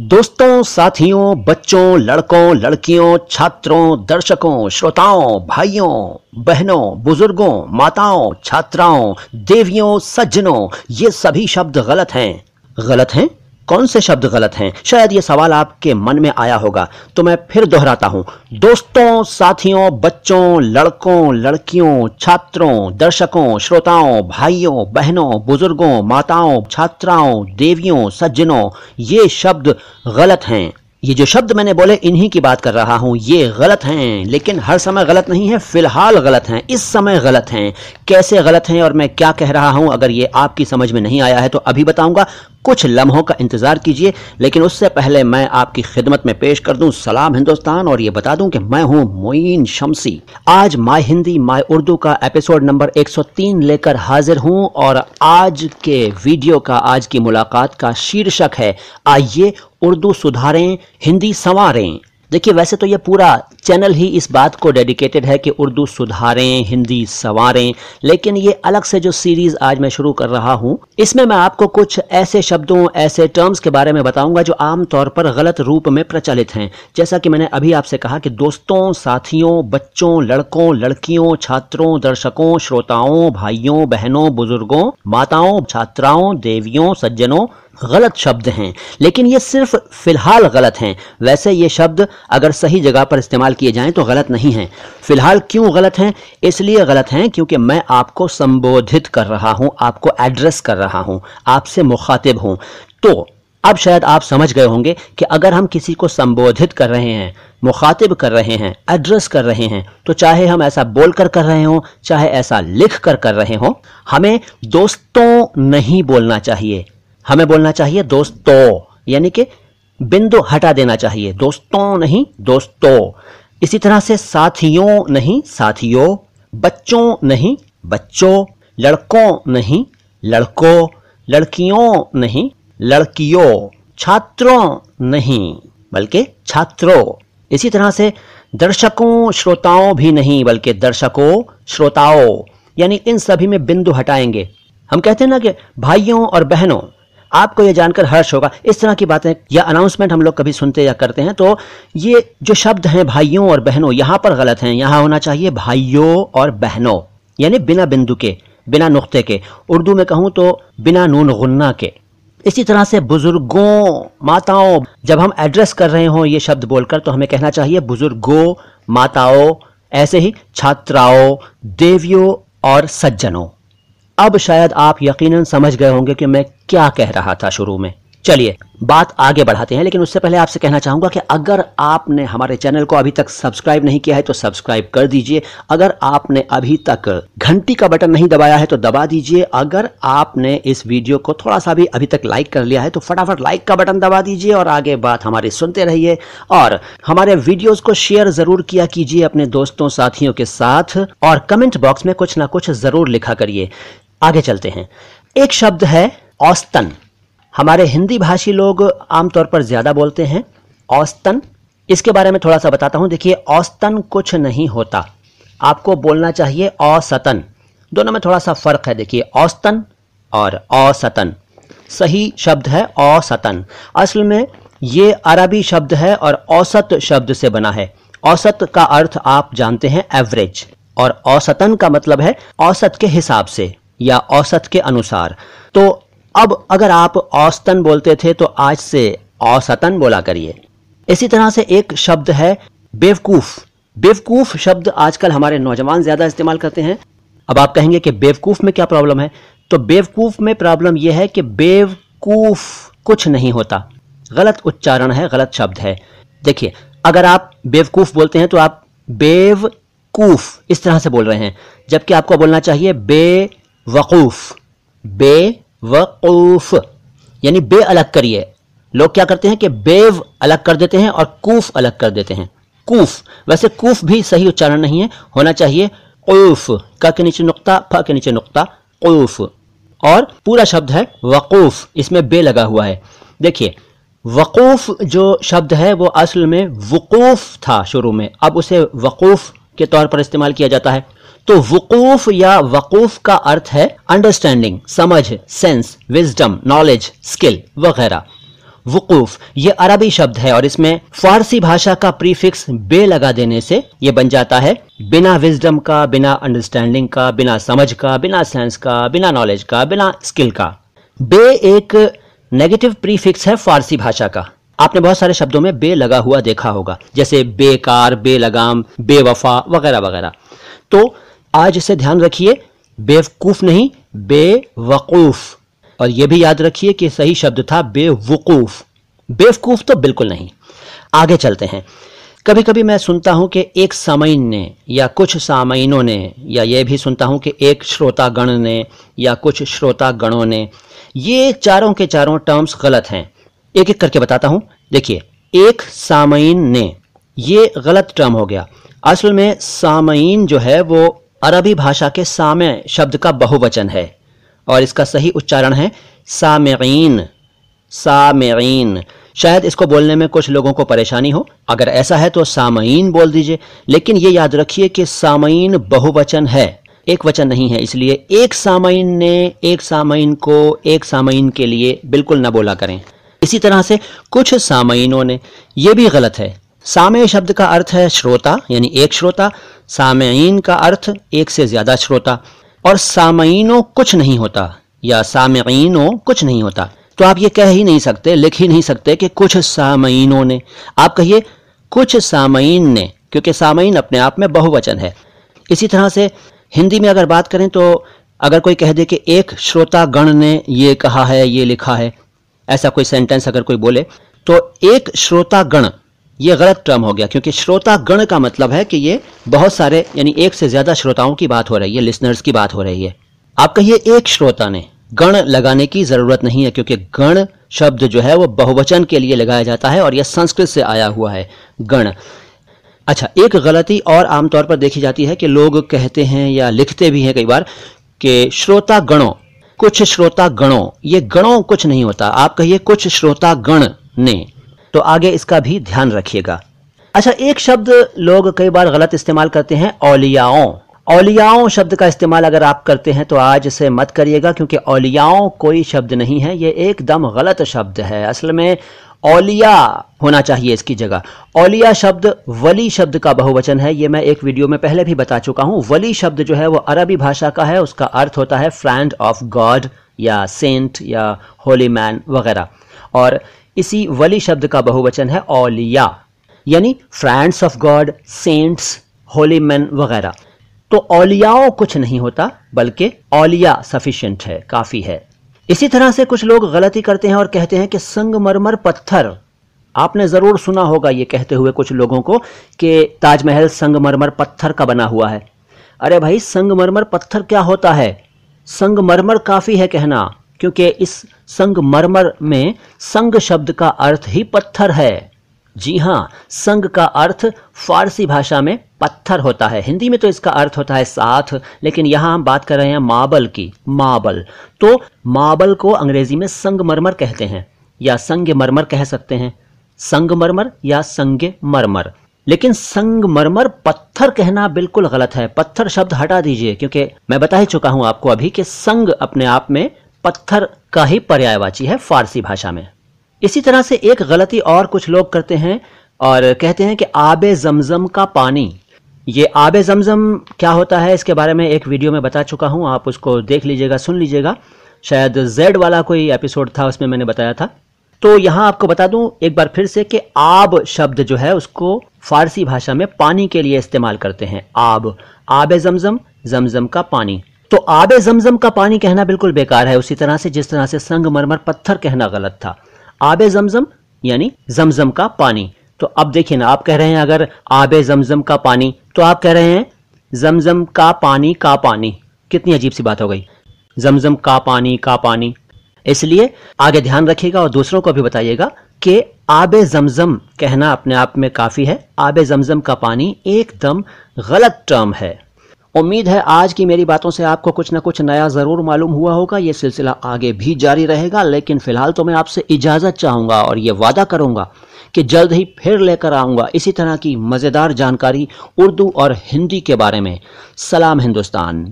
दोस्तों साथियों बच्चों लड़कों लड़कियों छात्रों दर्शकों श्रोताओं भाइयों बहनों बुजुर्गों माताओं छात्राओं देवियों सज्जनों ये सभी शब्द गलत हैं गलत हैं कौन से शब्द गलत हैं शायद ये सवाल आपके मन में आया होगा तो मैं फिर दोहराता हूं दोस्तों साथियों बच्चों लड़कों लड़कियों छात्रों दर्शकों श्रोताओं भाइयों बहनों बुजुर्गों माताओं छात्राओं देवियों सज्जनों ये शब्द गलत हैं ये जो शब्द मैंने बोले इन्हीं की बात कर रहा हूं ये गलत हैं लेकिन हर समय गलत नहीं है फिलहाल गलत हैं इस समय गलत हैं कैसे गलत हैं और मैं क्या कह रहा हूं अगर ये आपकी समझ में नहीं आया है तो अभी बताऊंगा कुछ लम्हों का इंतजार कीजिए लेकिन उससे पहले मैं आपकी खिदमत में पेश कर दूं सलाम हिंदुस्तान और ये बता दूं कि मैं हूं मोइन शमसी आज माय हिंदी माय उर्दू का एपिसोड नंबर 103 लेकर हाजिर हूं और आज के वीडियो का आज की मुलाकात का शीर्षक है आइए उर्दू सुधारें हिंदी संवारें देखिए वैसे तो ये पूरा चैनल ही इस बात को डेडिकेटेड है कि उर्दू सुधारें हिंदी संवारें लेकिन ये अलग से जो सीरीज आज मैं शुरू कर रहा हूँ इसमें मैं आपको कुछ ऐसे शब्दों ऐसे टर्म्स के बारे में बताऊंगा जो आमतौर पर गलत रूप में प्रचलित हैं जैसा कि मैंने अभी आपसे कहा कि दोस्तों साथियों बच्चों लड़कों लड़कियों छात्रों दर्शकों श्रोताओं भाइयों बहनों बुजुर्गों माताओं छात्राओं देवियों सज्जनों गलत शब्द हैं लेकिन ये सिर्फ फ़िलहाल गलत हैं वैसे ये शब्द अगर सही जगह पर इस्तेमाल किए जाएं तो गलत नहीं हैं फ़िलहाल क्यों गलत हैं इसलिए गलत हैं क्योंकि मैं आपको संबोधित कर रहा हूं आपको एड्रेस कर रहा हूं आपसे मुखातिब हूं तो अब शायद आप समझ गए होंगे कि अगर हम किसी को संबोधित कर रहे हैं मुखातिब कर रहे हैं एड्रेस कर रहे हैं तो चाहे हम ऐसा बोल कर कर रहे हों चाहे ऐसा लिख कर कर रहे हों हमें दोस्तों नहीं बोलना चाहिए हमें बोलना चाहिए दोस्तों यानी कि बिंदु हटा देना चाहिए दोस्तों नहीं दोस्तों इसी तरह से साथियों नहीं साथियों बच्चों नहीं बच्चों लड़कों नहीं लड़कों लड़कियों नहीं लड़कियों छात्रों नहीं बल्कि छात्रों इसी तरह से दर्शकों श्रोताओं भी नहीं बल्कि दर्शकों श्रोताओं यानी इन सभी में बिंदु हटाएंगे हम कहते हैं ना कि भाइयों और बहनों आपको यह जानकर हर्ष होगा इस तरह की बातें या अनाउंसमेंट हम लोग कभी सुनते या करते हैं तो ये जो शब्द हैं भाइयों और बहनों यहां पर गलत हैं यहां होना चाहिए भाइयों और बहनों यानी बिना बिंदु के बिना नुक्ते के उर्दू में कहूं तो बिना नून गुन्ना के इसी तरह से बुजुर्गों माताओं जब हम एड्रेस कर रहे हों ये शब्द बोलकर तो हमें कहना चाहिए बुजुर्गों माताओं ऐसे ही छात्राओं देवियों और सज्जनों अब शायद आप यकीनन समझ गए होंगे कि मैं क्या कह रहा था शुरू में चलिए बात आगे बढ़ाते हैं लेकिन उससे पहले आपसे कहना चाहूंगा कि अगर आपने हमारे चैनल को अभी तक सब्सक्राइब नहीं किया है तो सब्सक्राइब कर दीजिए अगर आपने अभी तक घंटी का बटन नहीं दबाया है तो दबा दीजिए अगर आपने इस वीडियो को थोड़ा सा भी अभी तक लाइक कर लिया है तो फटाफट लाइक का बटन दबा दीजिए और आगे बात हमारी सुनते रहिए और हमारे वीडियोज को शेयर जरूर किया कीजिए अपने दोस्तों साथियों के साथ और कमेंट बॉक्स में कुछ ना कुछ जरूर लिखा करिए आगे चलते हैं एक शब्द है औस्तन हमारे हिंदी भाषी लोग आमतौर पर ज़्यादा बोलते हैं औस्तन इसके बारे में थोड़ा सा बताता हूं देखिए औस्तन कुछ नहीं होता आपको बोलना चाहिए औसतन दोनों में थोड़ा सा फ़र्क है देखिए औस्तन और औसतन सही शब्द है औसतन असल में ये अरबी शब्द है और औसत शब्द से बना है औसत का अर्थ आप जानते हैं एवरेज और औसतन का मतलब है औसत के हिसाब से या औसत के अनुसार तो अब अगर आप औसतन बोलते थे तो आज से औसतन बोला करिए इसी तरह से एक शब्द है बेवकूफ बेवकूफ शब्द आजकल हमारे नौजवान ज्यादा इस्तेमाल करते हैं अब आप कहेंगे कि बेवकूफ में क्या प्रॉब्लम है तो बेवकूफ में प्रॉब्लम यह है कि बेवकूफ कुछ नहीं होता गलत उच्चारण है गलत शब्द है देखिए अगर आप बेवकूफ बोलते हैं तो आप बेवकूफ इस तरह से बोल रहे हैं जबकि आपको बोलना चाहिए बे वक़ूफ़ बे वक़ूफ़ यानी बे अलग करिए लोग क्या करते हैं कि बेव अलग कर देते हैं और कूफ अलग कर देते हैं कूफ वैसे कूफ भी सही उच्चारण नहीं है होना चाहिए कूफ क के नीचे नुक्ता फ के नीचे नुक्ता कूफ और पूरा शब्द है वक़ूफ़ इसमें बे लगा हुआ है देखिए वक़ूफ़ जो शब्द है वो असल में वक़ूफ़ था शुरू में अब उसे वक़ूफ़ के तौर पर इस्तेमाल किया जाता है तो वकूफ या वकूफ का अर्थ है अंडरस्टैंडिंग समझ सेंस विजडम नॉलेज स्किल वगैरह वकूफ ये अरबी शब्द है और इसमें फारसी भाषा का प्रीफिक्स बे लगा देने से ये बन जाता है बिना विजडम का बिना अंडरस्टैंडिंग का बिना समझ का बिना सेंस का बिना नॉलेज का बिना स्किल का बे एक नेगेटिव प्रीफिक्स है फारसी भाषा का आपने बहुत सारे शब्दों में बे लगा हुआ देखा होगा जैसे बेकार बेलगाम बेवफा वगैरह वगैरह तो आज इसे ध्यान रखिए बेवकूफ़ नहीं बेवकूफ़ और यह भी याद रखिए कि सही शब्द था बेवकूफ़ बेवकूफ़ तो बिल्कुल नहीं आगे चलते हैं कभी कभी मैं सुनता हूं कि एक सामयन ने या कुछ सामयनों ने या यह भी सुनता हूं कि एक श्रोता गण ने या कुछ श्रोता गणों ने ये चारों के चारों टर्म्स गलत हैं एक एक करके बताता हूं देखिए एक सामीन ने ये गलत टर्म हो गया असल में सामीन जो है वो अरबी भाषा के सामे शब्द का बहुवचन है और इसका सही उच्चारण है सामयीन सामयीन शायद इसको बोलने में कुछ लोगों को परेशानी हो अगर ऐसा है तो सामयीन बोल दीजिए लेकिन ये याद रखिए कि सामयीन बहुवचन है एक वचन नहीं है इसलिए एक सामयीन ने एक सामयीन को एक सामयीन के लिए बिल्कुल ना बोला करें इसी तरह से कुछ सामयीनों ने यह भी गलत है सामे शब्द का अर्थ है श्रोता यानी एक श्रोता सामयीन का अर्थ एक से ज़्यादा श्रोता और सामयीनो कुछ नहीं होता या सामयीनो कुछ नहीं होता तो आप ये कह ही नहीं सकते लिख ही नहीं सकते कि कुछ सामयीनों ने आप कहिए कुछ सामयीन ने क्योंकि सामयीन अपने आप में बहुवचन है इसी तरह से हिंदी में अगर बात करें तो अगर कोई कह दे कि एक श्रोता गण ने ये कहा है ये लिखा है ऐसा कोई सेंटेंस अगर कोई बोले तो एक श्रोता गण ये गलत टर्म हो गया क्योंकि श्रोता गण का मतलब है कि ये बहुत सारे यानी एक से ज़्यादा श्रोताओं की बात हो रही है लिसनर्स की बात हो रही है आप कहिए एक श्रोता ने गण लगाने की ज़रूरत नहीं है क्योंकि गण शब्द जो है वो बहुवचन के लिए लगाया जाता है और यह संस्कृत से आया हुआ है गण अच्छा एक गलती और आमतौर पर देखी जाती है कि लोग कहते हैं या लिखते भी हैं कई बार कि श्रोता गणों कुछ श्रोता गणों ये गणों कुछ नहीं होता आप कहिए कुछ श्रोता गण ने तो आगे इसका भी ध्यान रखिएगा अच्छा एक शब्द लोग कई बार गलत इस्तेमाल करते हैं औलियाओं औलियाओं शब्द का इस्तेमाल अगर आप करते हैं तो आज से मत करिएगा क्योंकि औलियाओं कोई शब्द नहीं है ये एकदम गलत शब्द है असल में औलिया होना चाहिए इसकी जगह औलिया शब्द वली शब्द का बहुवचन है ये मैं एक वीडियो में पहले भी बता चुका हूँ वली शब्द जो है वो अरबी भाषा का है उसका अर्थ होता है फ्रेंड ऑफ गॉड या सेंट या होली मैन वगैरह और इसी वली शब्द का बहुवचन है औलिया यानी friends of God saints holy man वगैरह तो औलियाओं कुछ नहीं होता बल्कि औलिया सफिशेंट है काफ़ी है इसी तरह से कुछ लोग गलती करते हैं और कहते हैं कि संगमरमर पत्थर आपने ज़रूर सुना होगा ये कहते हुए कुछ लोगों को कि ताजमहल संगमरमर पत्थर का बना हुआ है अरे भाई संगमरमर पत्थर क्या होता है संगमरमर काफ़ी है कहना क्योंकि इस संगमरमर में संग शब्द का अर्थ ही पत्थर है जी हाँ संग का अर्थ फारसी भाषा में पत्थर होता है हिंदी में तो इसका अर्थ होता है साथ लेकिन यहां हम बात कर रहे हैं माबल की माबल तो माबल को अंग्रेजी में संगमरमर कहते हैं या संग मरमर कह सकते हैं संगमरमर या संग मरमर लेकिन संगमरमर पत्थर कहना बिल्कुल गलत है पत्थर शब्द हटा दीजिए क्योंकि मैं बता ही चुका हूं आपको अभी कि संग अपने आप में पत्थर का ही पर्यायवाची है फारसी भाषा में इसी तरह से एक गलती और कुछ लोग करते हैं और कहते हैं कि आबे जमजम का पानी ये आब जमजम क्या होता है इसके बारे में एक वीडियो में बता चुका हूँ आप उसको देख लीजिएगा सुन लीजिएगा शायद जेड वाला कोई एपिसोड था उसमें मैंने बताया था तो यहाँ आपको बता दूं एक बार फिर से कि आब शब्द जो है उसको फारसी भाषा में पानी के लिए इस्तेमाल करते हैं आब आब जमजम जमजम का पानी तो आब जमजम का पानी कहना बिल्कुल बेकार है उसी तरह से जिस तरह से संगमरमर पत्थर कहना गलत था आब जमजम यानी जमजम का पानी तो अब देखिए ना आप कह रहे हैं अगर आब जमजम का पानी तो आप कह रहे हैं जमजम का पानी का पानी कितनी अजीब सी बात हो गई जमजम का पानी का पानी इसलिए आगे ध्यान रखिएगा और दूसरों को भी बताइएगा कि आब जमजम कहना अपने आप में काफ़ी है आब जमजम का पानी एकदम गलत टर्म है उम्मीद है आज की मेरी बातों से आपको कुछ ना कुछ नया ज़रूर मालूम हुआ होगा ये सिलसिला आगे भी जारी रहेगा लेकिन फ़िलहाल तो मैं आपसे इजाज़त चाहूँगा और ये वादा करूँगा कि जल्द ही फिर लेकर आऊँगा इसी तरह की मज़ेदार जानकारी उर्दू और हिंदी के बारे में सलाम हिंदुस्तान